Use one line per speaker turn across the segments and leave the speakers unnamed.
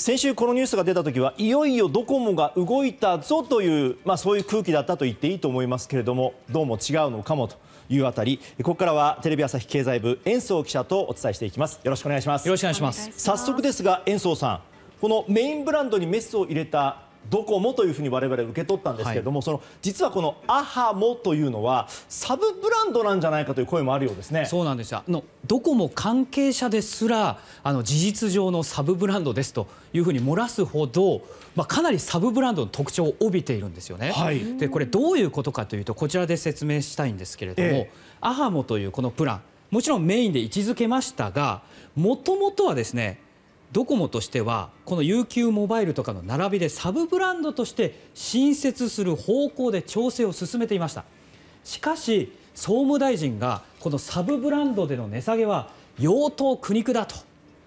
先週、このニュースが出た時はいよいよドコモが動いたぞというまあ、そういう空気だったと言っていいと思いますけれどもどうも違うのかもというあたりここからはテレビ朝日経済部延増記者とお伝えしていきます。よろしくお願いします早速ですが、延増さんこのメインブランドにメスを入れたドコモというふうに我々受け取ったんですけれども、はい、
実はこのアハモというのはサブブランドなんじゃないかという声もあるようですね。そうなんですよドコモ関係者ですらあの事実上のサブブランドですというふうに漏らすほど、まあ、かなりサブブランドの特徴を帯びているんですよね。はい、でこれどういうことかというとこちらで説明したいんですけれども、えアハモというこのプランもちろんメインで位置づけましたがもともとはですねドコモとしてはこの UQ モバイルとかの並びでサブブランドとして新設する方向で調整を進めていましたしかし総務大臣がこのサブブランドでの値下げは用途苦肉だと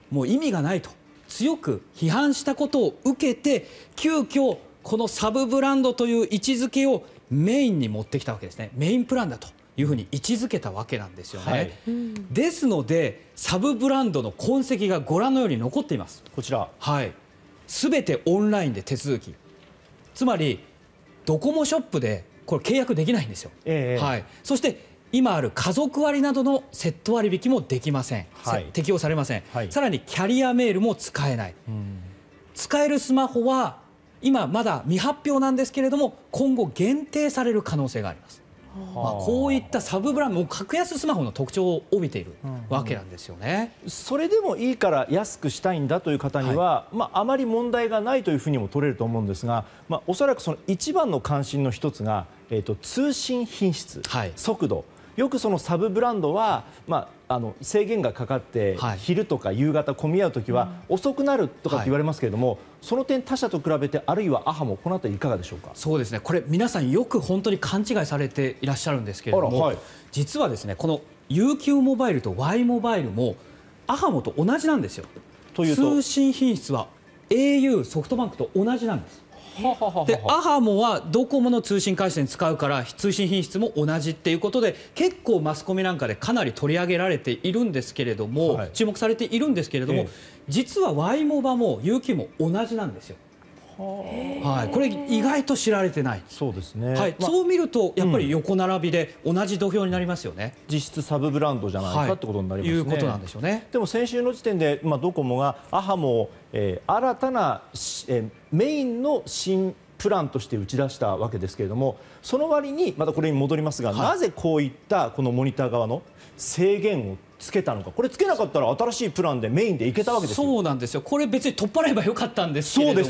もう意味がないと強く批判したことを受けて急遽このサブブランドという位置づけをメインに持ってきたわけですねメインプランだというふうに位置づけたわけなんですよね。はい、ですのでサブブランドの痕跡がご覧のように残っています。こちら、はい、全てオンラインで手続きつまりドコモショップでこれ契約できないんですよ。えー、はい、そして今ある家族割などのセット割引もできません、はい、適用されません、はい、さらにキャリアメールも使えない、うん、使えるスマホは今まだ未発表なんですけれども今後限定される可能性がありますこういったサブブランド格安スマホの特徴を帯びているわけなんですよね。それでもいいから安くしたいんだという方には
あまり問題がないというふうにもとれると思うんですが恐らく一番の関心の1つが通信品質、速度。よくそのサブブランドはまあ、あの制限がかかって昼とか夕方混み合う時は遅くなるとか言われますけ
れども、その点、他社と比べてあるいはアハ a この辺りいかがでしょうか。そうですねこれ、皆さんよく本当に勘違いされていらっしゃるんですけれども実は、ですねこの UQ モバイルと Y モバイルもアハモと同じなんですよ。という通信品質は au、ソフトバンクと同じなんです。でアハモはドコモの通信回線使うから通信品質も同じということで結構、マスコミなんかでかなり取り上げられているんですけれども注目されているんですけれども実は y モバも ＵＱ も同じなんですよ。これ、意外と知られていないそう見ると横並びで実質サブブランドじゃないかということになります
ねでも先週の時点でドコモがアハモ m え新たなメインの新プランとして打ち出したわけですがその割に、またこれに戻りますがなぜこういったモニター側の制限を
つけたのかこれ、つけなかったら新しいプランでメインでいけたわけですよそうなんですよこれ別に取っ払えばよかったんですけどね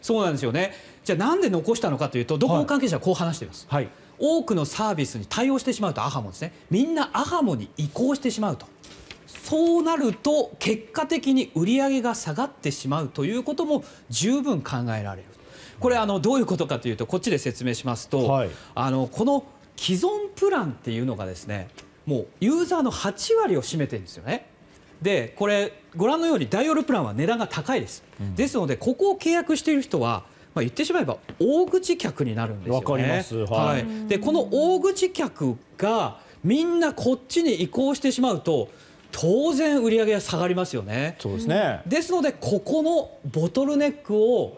そうなんですよねじゃあなんで残したのかというとドコモ関係者はこう話しています、はい、多くのサービスに対応してしまうとアハモですねみんなアハモに移行してしまうと。そうなると結果的に売り上げが下がってしまうということも十分考えられるこれあのどういうことかというとこっちで説明しますと、はい、あのこの既存プランっていうのがですねもうユーザーの8割を占めてるんですよね。でこれご覧のように大容量プランは値段が高いです、うん、ですのでここを契約している人はまあ、言ってしまえば大口客になるんですよね。かります、はい、はい、でこの大口客がみんなこっちに移行してしまうと当然売り上げは下がりますよね。そうですねですのでここのボトルネックを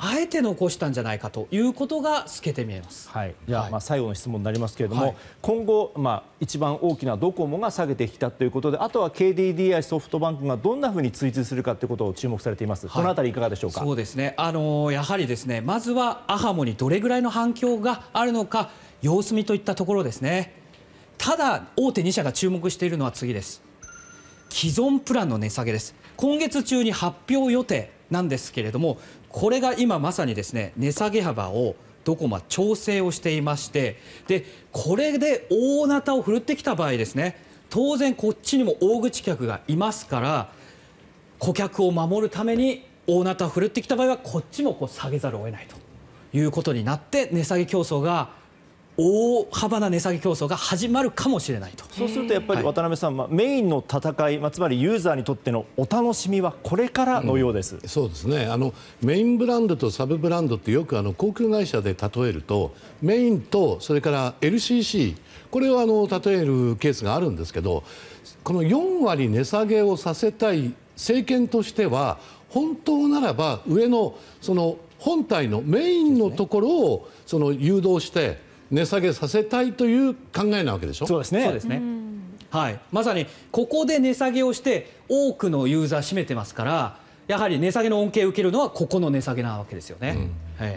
あえて残したんじゃないかということが透けて見えます、は
いあ、ま最後の質問になりますけれどが今後、まあ、一番大きなドコモが下げてきたということであとは ＫＤＤＩ、ソフトバンクがどんなふうに追随するかことを注目されていますがこの辺り
いかがでしょうか。そうです、ねあのやはりです、ね、まずはアハモにどれぐらいの反響があるのか様子見といったところですね。ただ、大手2社が注目しているのは次です既存プランの値下げです。今月中に発表予定なんですけれどもこれが今まさにですね値下げ幅をどこも調整をしていましてでこれで大なたを振るってきた場合ですね当然、こっちにも大口客がいますから顧客を守るために大なたを振るってきた場合はこっちもこう下げざるを得ないということになって値下げ競争が大幅な値下げ競争が始まるかもしれないとそうするとやっぱり渡辺さん、は
い、メインの戦い、まあ、つまりユーザーにとってのお楽しみはこれからのようです、うん、そうですねあのメインブランドとサブブランドってよくあの航空会社で例えるとメインとそれから LCC これをあの例えるケースがあるんですけどこの4割値下げをさせたい政権としては本当ならば上のその本体のメインのところをその誘導して
値下げさせたいという考えなわけでしょ。そうですねはい、まさにここで値下げをして多くのユーザー占めてますからやはり値下げの恩恵を受けるのはここの値下げなわけですよね。うん、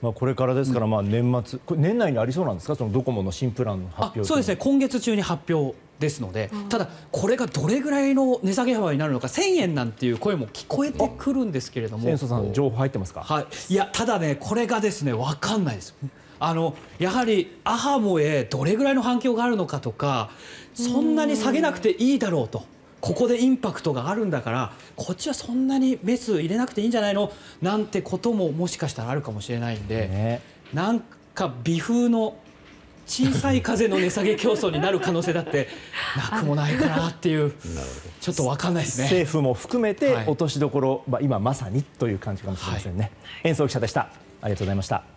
まあ、これからですから、まあ、年
末、年内にありそうなんですか、そのドコモの新プランの発表そうですね、今月中に発表ですので、ただ、これがどれぐらいの値下げ幅になるのか、1000円なんていう声も聞こえてくるんですけれども、千さん、情報入ってますか、はい、いや、ただね、これがですね、分かんないです。あのやはりアハモへどれぐらいの反響があるのかとかそんなに下げなくていいだろうとここでインパクトがあるんだからこっちはそんなにメス入れなくていいんじゃないのなんてことももしかしたらあるかもしれないんで、ね、なんか微風の小さい風の値下げ競争になる可能性だって なくもないかなっ
ていうちょっと分かんないですね政府も含めて落としどころ、はい、今まさにという感じかもしれませんね。はい、演奏記者でしたありがとうございました